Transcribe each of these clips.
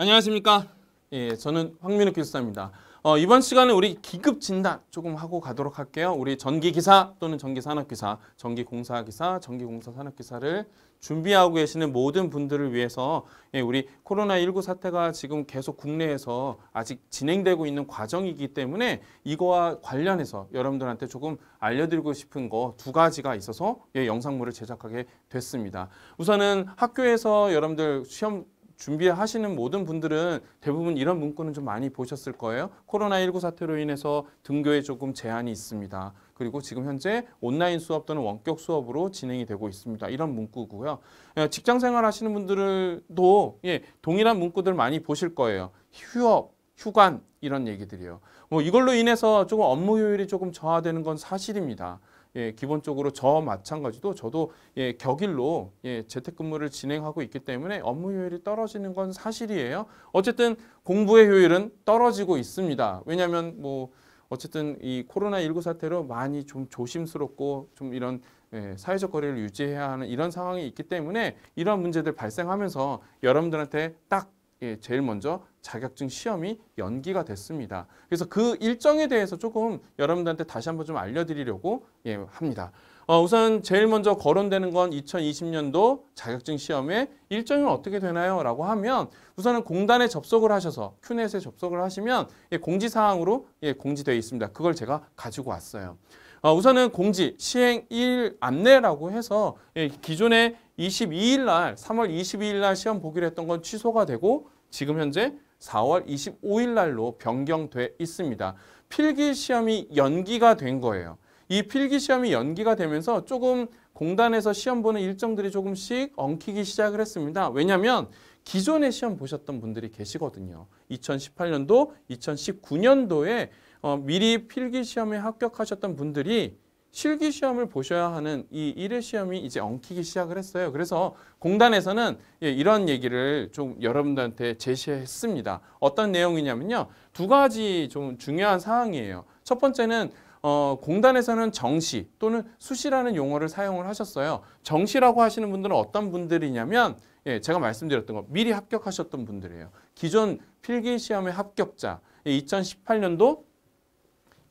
안녕하십니까. 예, 저는 황민욱 기술사입니다. 어, 이번 시간에 우리 기급 진단 조금 하고 가도록 할게요. 우리 전기기사 또는 전기산업기사, 전기공사기사, 전기공사산업기사를 준비하고 계시는 모든 분들을 위해서 예, 우리 코로나19 사태가 지금 계속 국내에서 아직 진행되고 있는 과정이기 때문에 이거와 관련해서 여러분들한테 조금 알려드리고 싶은 거 두 가지가 있어서 예, 영상물을 제작하게 됐습니다. 우선은 학교에서 여러분들 시험 준비하시는 모든 분들은 대부분 이런 문구는 좀 많이 보셨을 거예요. 코로나19 사태로 인해서 등교에 조금 제한이 있습니다. 그리고 지금 현재 온라인 수업 또는 원격 수업으로 진행이 되고 있습니다. 이런 문구고요. 예, 직장 생활 하시는 분들도 예, 동일한 문구들 많이 보실 거예요. 휴업, 휴관 이런 얘기들이요. 뭐 이걸로 인해서 조금 업무 효율이 조금 저하되는 건 사실입니다. 예, 기본적으로 저 마찬가지도 저도 예, 격일로 예, 재택근무를 진행하고 있기 때문에 업무 효율이 떨어지는 건 사실이에요. 어쨌든 공부의 효율은 떨어지고 있습니다. 왜냐하면 뭐 어쨌든 이 코로나19 사태로 많이 좀 조심스럽고 좀 이런 예, 사회적 거리를 유지해야 하는 이런 상황이 있기 때문에 이런 문제들 발생하면서 여러분들한테 딱 예, 제일 먼저 자격증 시험이 연기가 됐습니다. 그래서 그 일정에 대해서 조금 여러분들한테 다시 한번 좀 알려드리려고 예, 합니다. 어, 우선 제일 먼저 거론되는 건 2020년도 자격증 시험의 일정이 어떻게 되나요? 라고 하면 우선은 공단에 접속을 하셔서 큐넷에 접속을 하시면 예, 공지사항으로 예, 공지되어 있습니다. 그걸 제가 가지고 왔어요. 어, 우선은 공지 시행 1 안내라고 해서 예, 기존에 22일 날 3월 22일 날 시험 보기로 했던 건 취소가 되고 지금 현재 4월 25일 날로 변경돼 있습니다. 필기 시험이 연기가 된 거예요. 이 필기 시험이 연기가 되면서 조금 공단에서 시험 보는 일정들이 조금씩 엉키기 시작을 했습니다. 왜냐하면 기존에 시험 보셨던 분들이 계시거든요. 2018년도, 2019년도에 어, 미리 필기 시험에 합격하셨던 분들이 실기 시험을 보셔야 하는 이 1회 시험이 이제 엉키기 시작을 했어요. 그래서 공단에서는 예, 이런 얘기를 좀 여러분들한테 제시했습니다. 어떤 내용이냐면요. 두 가지 좀 중요한 사항이에요. 첫 번째는 어, 공단에서는 정시 또는 수시라는 용어를 사용을 하셨어요. 정시라고 하시는 분들은 어떤 분들이냐면 예, 제가 말씀드렸던 거 미리 합격하셨던 분들이에요. 기존 필기 시험의 합격자 2018년도 예,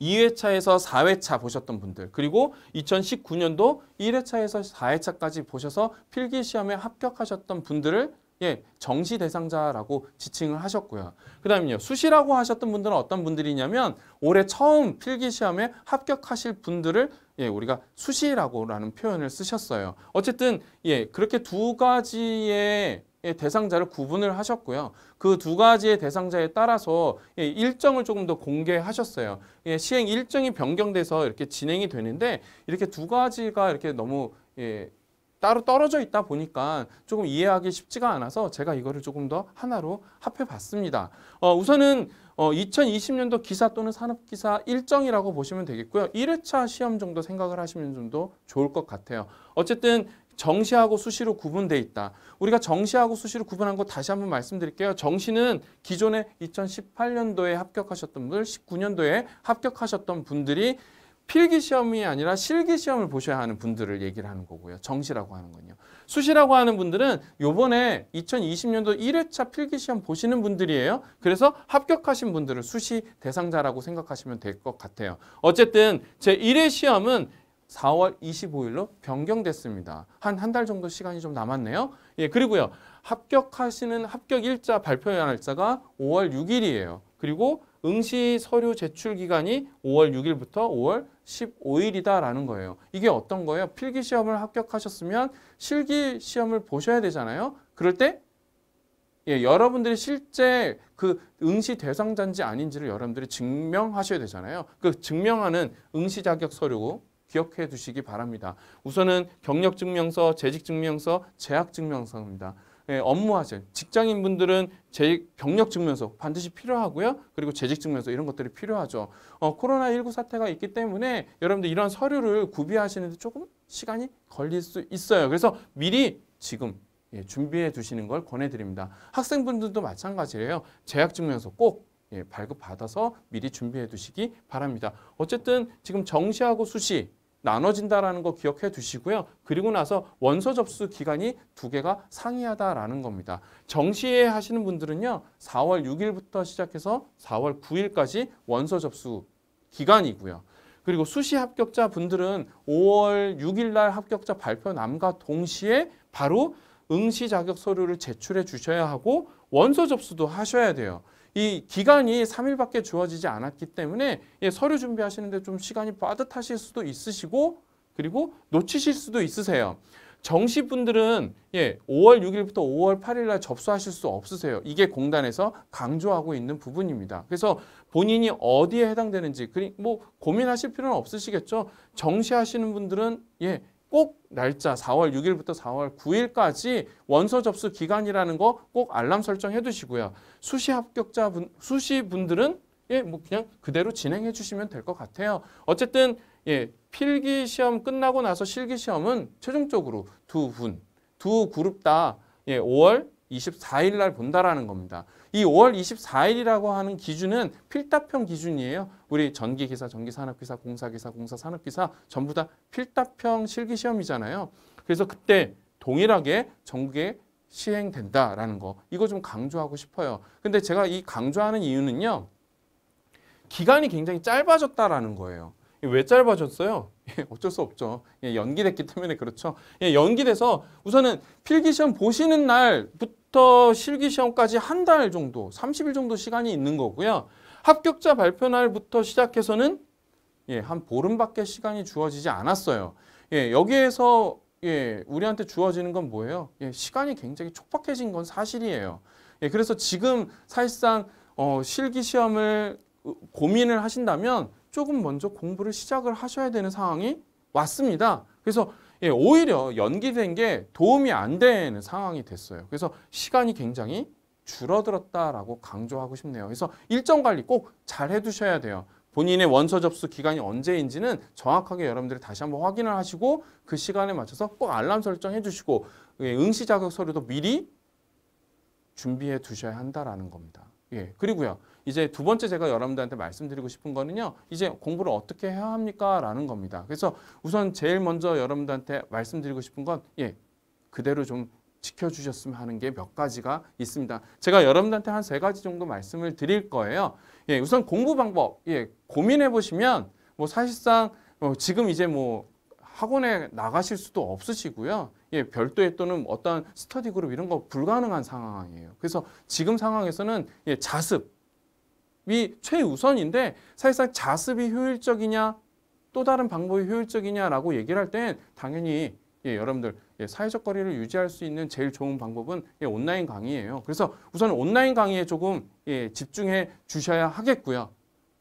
2회차에서 4회차 보셨던 분들 그리고 2019년도 1회차에서 4회차까지 보셔서 필기시험에 합격하셨던 분들을 예, 정시 대상자라고 지칭을 하셨고요. 그다음에 수시라고 하셨던 분들은 어떤 분들이냐면 올해 처음 필기시험에 합격하실 분들을 예, 우리가 수시라고라는 표현을 쓰셨어요. 어쨌든 예, 그렇게 두 가지의 예, 대상자를 구분을 하셨고요. 그 두 가지의 대상자에 따라서 예, 일정을 조금 더 공개하셨어요. 예, 시행 일정이 변경돼서 이렇게 진행이 되는데 이렇게 두 가지가 이렇게 너무 예, 따로 떨어져 있다 보니까 조금 이해하기 쉽지가 않아서 제가 이거를 조금 더 하나로 합해봤습니다. 어, 우선은 어, 2020년도 기사 또는 산업기사 일정이라고 보시면 되겠고요. 1회차 시험 정도 생각을 하시면 좀 더 좋을 것 같아요. 어쨌든 정시하고 수시로 구분돼 있다. 우리가 정시하고 수시로 구분한 거 다시 한번 말씀드릴게요. 정시는 기존에 2018년도에 합격하셨던 분들, 19년도에 합격하셨던 분들이 필기 시험이 아니라 실기 시험을 보셔야 하는 분들을 얘기를 하는 거고요. 정시라고 하는 건요. 수시라고 하는 분들은 요번에 2020년도 1회차 필기 시험 보시는 분들이에요. 그래서 합격하신 분들을 수시 대상자라고 생각하시면 될 것 같아요. 어쨌든 제 1회 시험은 4월 25일로 변경됐습니다. 한 한 달 정도 시간이 좀 남았네요. 예, 그리고요. 합격하시는 합격 일자 발표 날짜가 5월 6일이에요. 그리고 응시 서류 제출 기간이 5월 6일부터 5월 15일이다라는 거예요. 이게 어떤 거예요? 필기 시험을 합격하셨으면 실기 시험을 보셔야 되잖아요. 그럴 때 예, 여러분들이 실제 그 응시 대상자인지 아닌지를 여러분들이 증명하셔야 되잖아요. 그 증명하는 응시 자격 서류 기억해 두시기 바랍니다. 우선은 경력 증명서, 재직 증명서, 재학 증명서입니다. 예, 업무화실, 직장인분들은 제 경력 증명서 반드시 필요하고요. 그리고 재직 증명서 이런 것들이 필요하죠. 어, 코로나19 사태가 있기 때문에 여러분들 이런 서류를 구비하시는데 조금 시간이 걸릴 수 있어요. 그래서 미리 지금 예, 준비해 두시는 걸 권해드립니다. 학생분들도 마찬가지예요. 재학증명서 꼭 예, 발급받아서 미리 준비해 두시기 바랍니다. 어쨌든 지금 정시하고 수시 나눠진다라는 거 기억해 두시고요. 그리고 나서 원서 접수 기간이 두 개가 상이하다라는 겁니다. 정시에 하시는 분들은요. 4월 6일부터 시작해서 4월 9일까지 원서 접수 기간이고요. 그리고 수시 합격자 분들은 5월 6일 날 합격자 발표 남과 동시에 바로 응시 자격 서류를 제출해 주셔야 하고 원서 접수도 하셔야 돼요. 이 기간이 3일밖에 주어지지 않았기 때문에 예, 서류 준비하시는데 좀 시간이 빠듯하실 수도 있으시고 그리고 놓치실 수도 있으세요. 정시분들은 예, 5월 6일부터 5월 8일 날 접수하실 수 없으세요. 이게 공단에서 강조하고 있는 부분입니다. 그래서 본인이 어디에 해당되는지 그뭐 리 고민하실 필요는 없으시겠죠. 정시하시는 분들은 예, 꼭 날짜 4월 6일부터 4월 9일까지 원서 접수 기간이라는 거 꼭 알람 설정해 두시고요. 수시 합격자 분, 수시 분들은 예, 뭐 그냥 그대로 진행해 주시면 될 것 같아요. 어쨌든 예, 필기 시험 끝나고 나서 실기 시험은 최종적으로 두 분, 두 그룹 다 예, 5월 24일 날 본다라는 겁니다. 이 5월 24일이라고 하는 기준은 필답형 기준이에요. 우리 전기기사, 전기산업기사, 공사기사, 공사산업기사 전부 다 필답형 실기시험이잖아요. 그래서 그때 동일하게 전국에 시행된다라는 거 이거 좀 강조하고 싶어요. 근데 제가 이 강조하는 이유는요. 기간이 굉장히 짧아졌다라는 거예요. 왜 짧아졌어요? 예, 어쩔 수 없죠. 예, 연기됐기 때문에 그렇죠. 예, 연기돼서 우선은 필기시험 보시는 날부터 시험부터 실기 시험까지 한 달 정도, 30일 정도 시간이 있는 거고요. 합격자 발표 날부터 시작해서는 예, 한 보름밖에 시간이 주어지지 않았어요. 예, 여기에서 예, 우리한테 주어지는 건 뭐예요? 예, 시간이 굉장히 촉박해진 건 사실이에요. 예, 그래서 지금 사실상 어, 실기 시험을 고민을 하신다면 조금 먼저 공부를 시작을 하셔야 되는 상황이 왔습니다. 그래서 예, 오히려 연기된 게 도움이 안 되는 상황이 됐어요. 그래서 시간이 굉장히 줄어들었다라고 강조하고 싶네요. 그래서 일정 관리 꼭 잘 해두셔야 돼요. 본인의 원서 접수 기간이 언제인지는 정확하게 여러분들이 다시 한번 확인을 하시고 그 시간에 맞춰서 꼭 알람 설정해 주시고 예, 응시 자격 서류도 미리 준비해 두셔야 한다라는 겁니다. 예. 그리고요. 이제 두 번째 제가 여러분들한테 말씀드리고 싶은 거는요. 이제 공부를 어떻게 해야 합니까? 라는 겁니다. 그래서 우선 제일 먼저 여러분들한테 말씀드리고 싶은 건 예. 그대로 좀 지켜주셨으면 하는 게 몇 가지가 있습니다. 제가 여러분들한테 한 세 가지 정도 말씀을 드릴 거예요. 예, 우선 공부 방법, 예, 고민해 보시면 뭐 사실상 어, 지금 이제 뭐 학원에 나가실 수도 없으시고요. 예, 별도의 또는 어떤 스터디 그룹 이런 거 불가능한 상황이에요. 그래서 지금 상황에서는 예, 자습이 최우선인데 사실상 자습이 효율적이냐 또 다른 방법이 효율적이냐라고 얘기를 할 땐 당연히 예, 여러분들 예, 사회적 거리를 유지할 수 있는 제일 좋은 방법은 예, 온라인 강의예요. 그래서 우선 온라인 강의에 조금 예, 집중해 주셔야 하겠고요.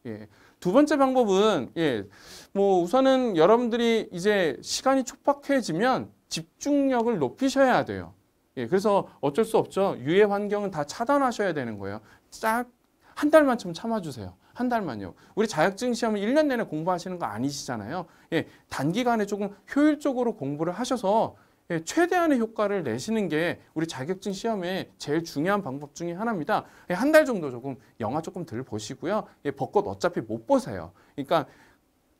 예. 두 번째 방법은 예, 뭐 우선은 여러분들이 이제 시간이 촉박해지면 집중력을 높이셔야 돼요. 예, 그래서 어쩔 수 없죠. 유해 환경은 다 차단하셔야 되는 거예요. 딱 한 달만 좀 참아주세요. 한 달만요. 우리 자격증 시험을 1년 내내 공부하시는 거 아니시잖아요. 예, 단기간에 조금 효율적으로 공부를 하셔서 예, 최대한의 효과를 내시는 게 우리 자격증 시험의 제일 중요한 방법 중에 하나입니다. 예, 한 달 정도 조금 영화 조금 덜 보시고요. 예, 벚꽃 어차피 못 보세요. 그러니까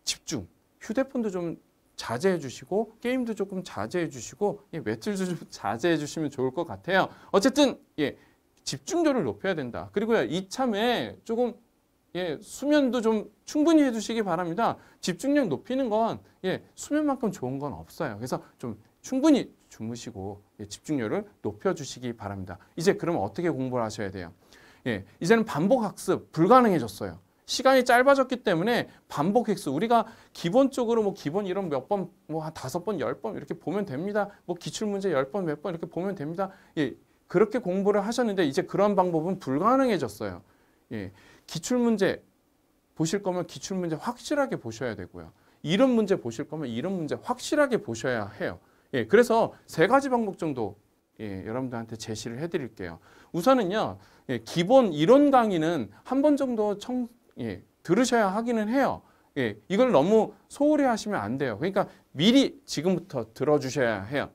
집중, 휴대폰도 좀 자제해 주시고 게임도 조금 자제해 주시고 예, 외출도 좀 자제해 주시면 좋을 것 같아요. 어쨌든 예, 집중도를 높여야 된다. 그리고 이참에 조금 예, 수면도 좀 충분히 해주시기 바랍니다. 집중력 높이는 건 예, 수면만큼 좋은 건 없어요. 그래서 좀 충분히 주무시고 예, 집중력을 높여주시기 바랍니다. 이제 그럼 어떻게 공부를 하셔야 돼요? 예, 이제는 반복 학습 불가능해졌어요. 시간이 짧아졌기 때문에 반복 획수 우리가 기본적으로 뭐 기본 이런 몇 번 뭐 한 다섯 번, 열 번 이렇게 보면 됩니다. 뭐 기출 문제 열 번, 몇 번 이렇게 보면 됩니다. 예. 그렇게 공부를 하셨는데 이제 그런 방법은 불가능해졌어요. 예. 기출 문제 보실 거면 기출 문제 확실하게 보셔야 되고요. 이런 문제 보실 거면 이런 문제 확실하게 보셔야 해요. 예, 그래서 세 가지 방법 정도 예, 여러분들한테 제시를 해드릴게요. 우선은요, 예, 기본 이론 강의는 한 번 정도 청, 예, 들으셔야 하기는 해요. 예, 이걸 너무 소홀히 하시면 안 돼요. 그러니까 미리 지금부터 들어주셔야 해요.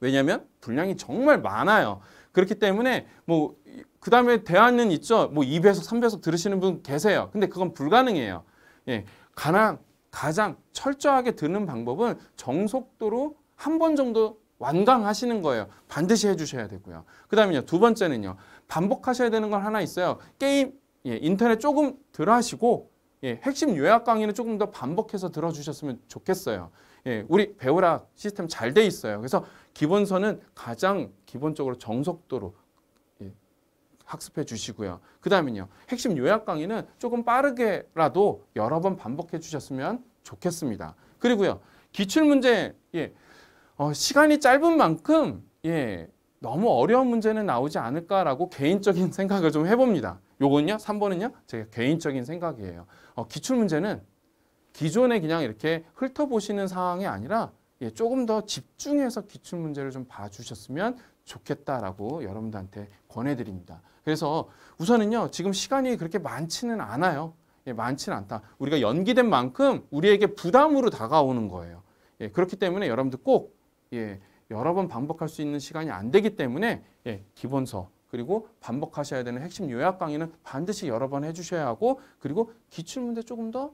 왜냐하면 분량이 정말 많아요. 그렇기 때문에 뭐 그 다음에 대안은 있죠. 뭐 2배속, 3배속 들으시는 분 계세요. 근데 그건 불가능해요. 예, 가장, 가장 철저하게 듣는 방법은 정속도로 한 번 정도 완강하시는 거예요. 반드시 해주셔야 되고요. 그다음에두 번째는요. 반복하셔야 되는 건 하나 있어요. 게임 예, 인터넷 조금 덜 하시고 예, 핵심 요약 강의는 조금 더 반복해서 들어주셨으면 좋겠어요. 예, 우리 배우라 시스템 잘 돼 있어요. 그래서 기본서는 가장 기본적으로 정석도로 예, 학습해 주시고요. 그 다음은요. 핵심 요약 강의는 조금 빠르게라도 여러 번 반복해 주셨으면 좋겠습니다. 그리고요. 기출문제 예, 어, 시간이 짧은 만큼 예, 너무 어려운 문제는 나오지 않을까라고 개인적인 생각을 좀 해봅니다. 요건요, 3번은요, 제 개인적인 생각이에요. 어, 기출문제는 기존에 그냥 이렇게 훑어보시는 상황이 아니라 예, 조금 더 집중해서 기출문제를 좀 봐주셨으면 좋겠다라고 여러분들한테 권해드립니다. 그래서 우선은요, 지금 시간이 그렇게 많지는 않아요. 예, 많지는 않다. 우리가 연기된 만큼 우리에게 부담으로 다가오는 거예요. 예, 그렇기 때문에 여러분들 꼭 예, 여러 번 반복할 수 있는 시간이 안 되기 때문에 예, 기본서 그리고 반복하셔야 되는 핵심 요약 강의는 반드시 여러 번 해주셔야 하고 그리고 기출문제 조금 더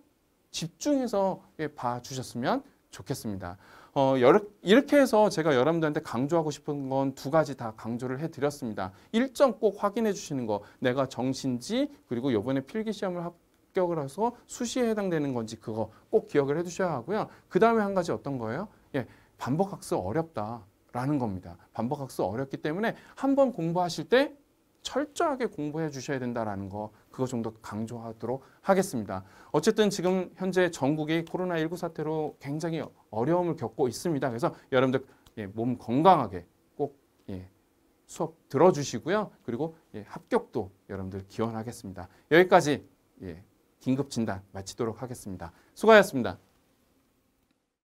집중해서 예, 봐주셨으면 좋겠습니다. 어, 여러, 이렇게 해서 제가 여러분들한테 강조하고 싶은 건 두 가지 다 강조를 해드렸습니다. 일점꼭 확인해 주시는 거 내가 정신지 그리고 요번에 필기시험을 합격을 해서 수시에 해당되는 건지 그거 꼭 기억을 해 두셔야 하고요. 그 다음에 한 가지 어떤 거예요? 예, 반복학습 어렵다라는 겁니다. 반복학습 어렵기 때문에 한 번 공부하실 때 철저하게 공부해 주셔야 된다라는 거 그거 좀더 강조하도록 하겠습니다. 어쨌든 지금 현재 전국이 코로나19 사태로 굉장히 어려움을 겪고 있습니다. 그래서 여러분들 예, 몸 건강하게 꼭 예, 수업 들어주시고요. 그리고 예, 합격도 여러분들 기원하겠습니다. 여기까지 긴급 진단 마치도록 하겠습니다. 수고하셨습니다.